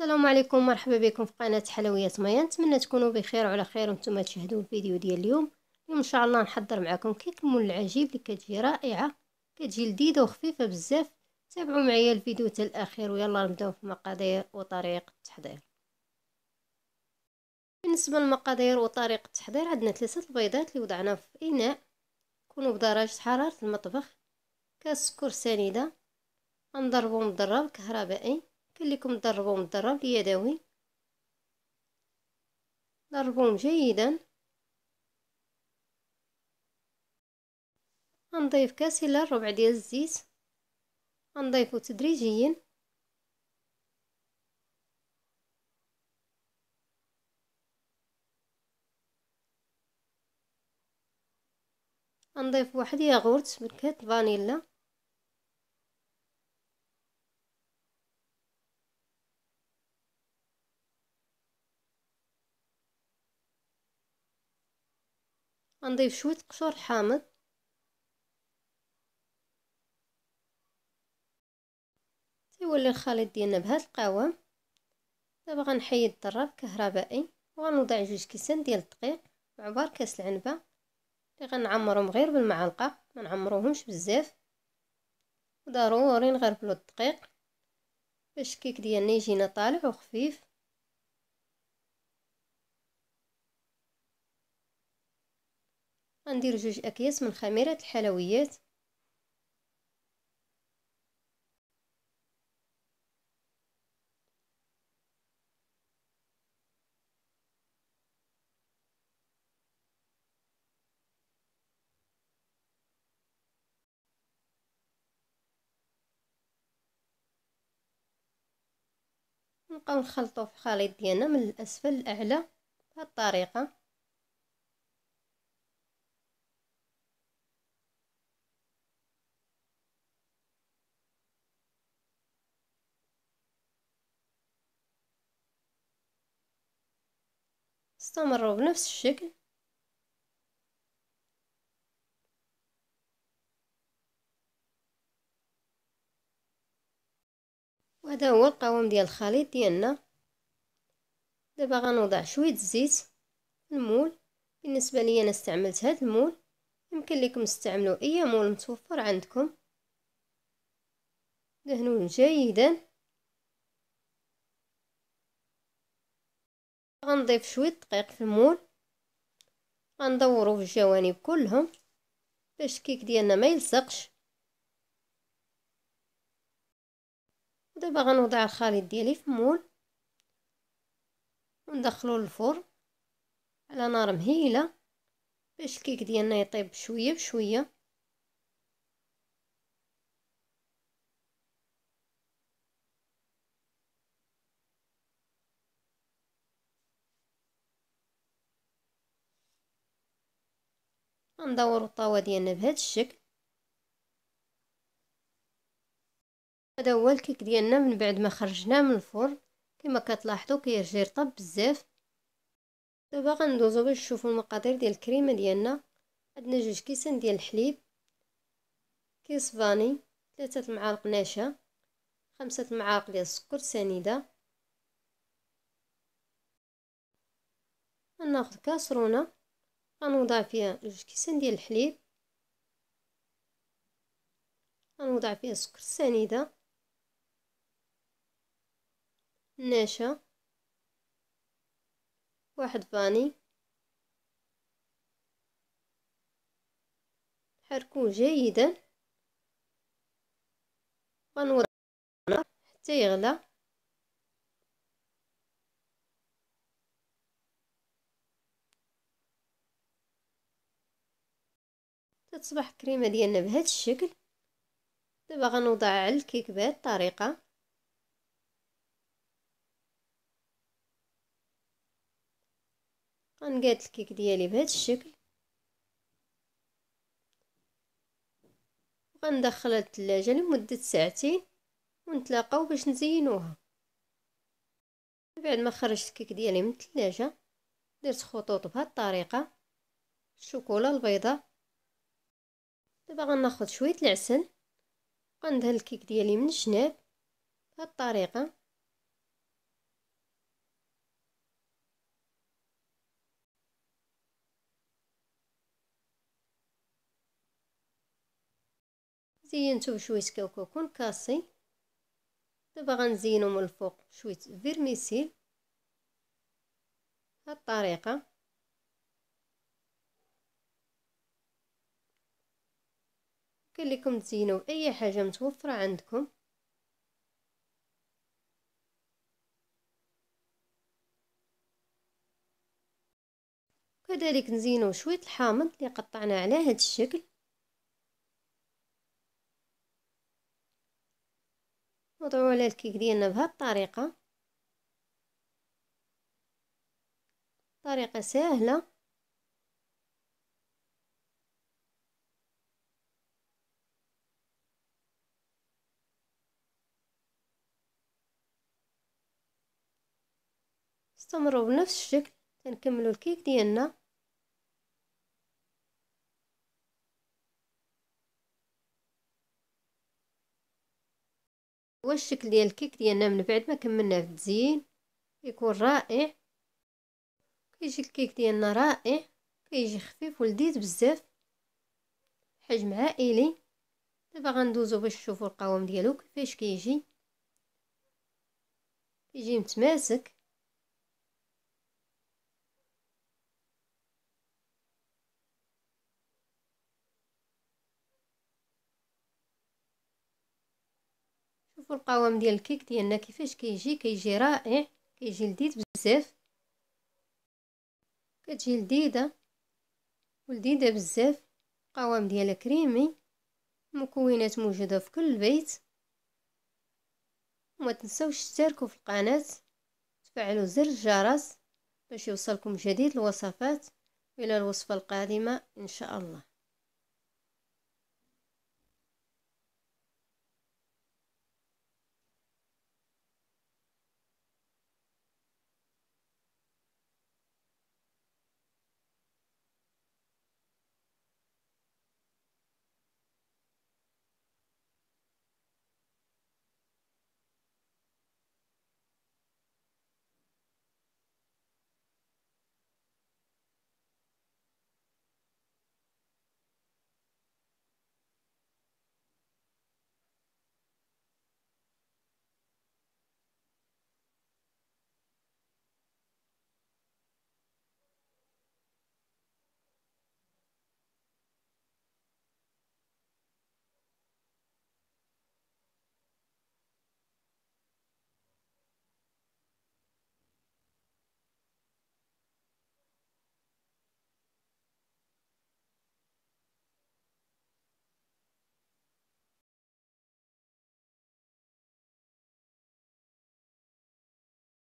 السلام عليكم مرحبا بكم في قناه حلويات مايا نتمنى تكونوا بخير وعلى خير وانتم تشاهدوا الفيديو ديال اليوم اليوم ان شاء الله نحضر معكم كيك المول العجيب اللي كتجي رائعه كتجي لذيذه وخفيفه بزاف تابعوا معايا الفيديو حتى الاخير ويلا نبداو في المقادير وطريقه التحضير بالنسبه للمقادير وطريقه التحضير عندنا ثلاثه البيضات اللي وضعناها في اناء يكونوا بدرجه حراره المطبخ كاس سكر سنيده غنضربو مضرب كهربائي لكم تضربوا مضرب اليدوي ضربوهم جيدا نضيف كاس الى ربع ديال الزيت غنضيفو تدريجيا نضيف واحد ياغورت بنكهه فانيلا غنضيف شويه قشور حامض تيولي الخليط ديالنا بهاد القوام دابا غنحيد الضراب كهربائي وغنوضع جوج كيسان ديال الدقيق مع بار كاس العنبه اللي غنعمرهم غير بالمعلقه ما نعمروهمش بزاف وضروري نغربلو الدقيق باش الكيك ديالنا يجينا طالع وخفيف غندير جوج اكياس من خميره الحلويات نبقاو نخلطو في الخليط ديالنا من الاسفل للاعلى بهذه الطريقه استمروا بنفس الشكل وهذا هو القوام ديال الخليط ديالنا دابا غنوضع شويه الزيت المول بالنسبه ليا انا استعملت هذا المول يمكن لكم تستعملوا اي مول متوفر عندكم دهنوه جيدا غنضيف شويه دقيق في المول غندورو في الجوانب كلهم باش الكيك ديالنا ما يلصقش دابا غنوضع الخليط ديالي في المول وندخلو للفرن على نار مهيله باش الكيك ديالنا يطيب شويه بشويه غندورو الطاوة ديالنا بهذا الشكل هذا هو الكيك ديالنا من بعد ما خرجناه من الفرن كما كتلاحظوا كيرجي رطب بزاف دابا غندوزو باش نشوفوا المقادير ديال الكريمه ديالنا عندنا جوج كيسان ديال الحليب كيس فاني ثلاثة معالق نشا خمسة معالق ديال السكر سنيده ناخذ كاسرونه غنوضع فيها جوج كيسان ديال الحليب غنوضع فيها سكر سنيده النشا واحد فاني حركو جيدا غنوضع حتى يغلى كتصبح الكريمه ديالنا بهذا الشكل دابا غنوضع على الكيك بهذه الطريقه غنقاد الكيك ديالي بهذا الشكل وغندخلها للثلاجه لمده ساعتين ونتلاقاو باش نزينوها بعد ما خرجت الكيك ديالي من الثلاجه درت خطوط بهذه الطريقه الشوكولا البيضه دابا غناخذ شويه العسل غندهن الكيك ديالي من الجناب بهاد الطريقه زينتو بشويه كاوكاو كاسي دابا غنزينو من الفوق شويه فيرميسيل بهذه الطريقه كان لكم تزينوا اي حاجه متوفره عندكم كذلك نزينو شويه الحامض اللي قطعناه على هذا الشكل وضعوا على الكيك ديالنا بهذه الطريقه طريقه سهله نستمرو بنفس الشكل تنكملو الكيك ديالنا هو الشكل ديال الكيك ديالنا من بعد ما كملناه في التزيين كيكون رائع كيجي الكيك ديالنا رائع كيجي خفيف ولذيذ بزاف حجم عائلي دابا غندوزو باش نشوفو القوام ديالو كيفاش كيجي كيجي متماسك شوفوا القوام ديال الكيك ديالنا كيفاش كيجي كيجي رائع كيجي لذيذ بزاف كتجي لذيذه ولذيذه بزاف القوام ديالها كريمي المكونات موجوده في كل بيت وما تنساوش تشتركوا في القناه تفعلوا زر الجرس باش يوصلكم جديد الوصفات الى الوصفه القادمه ان شاء الله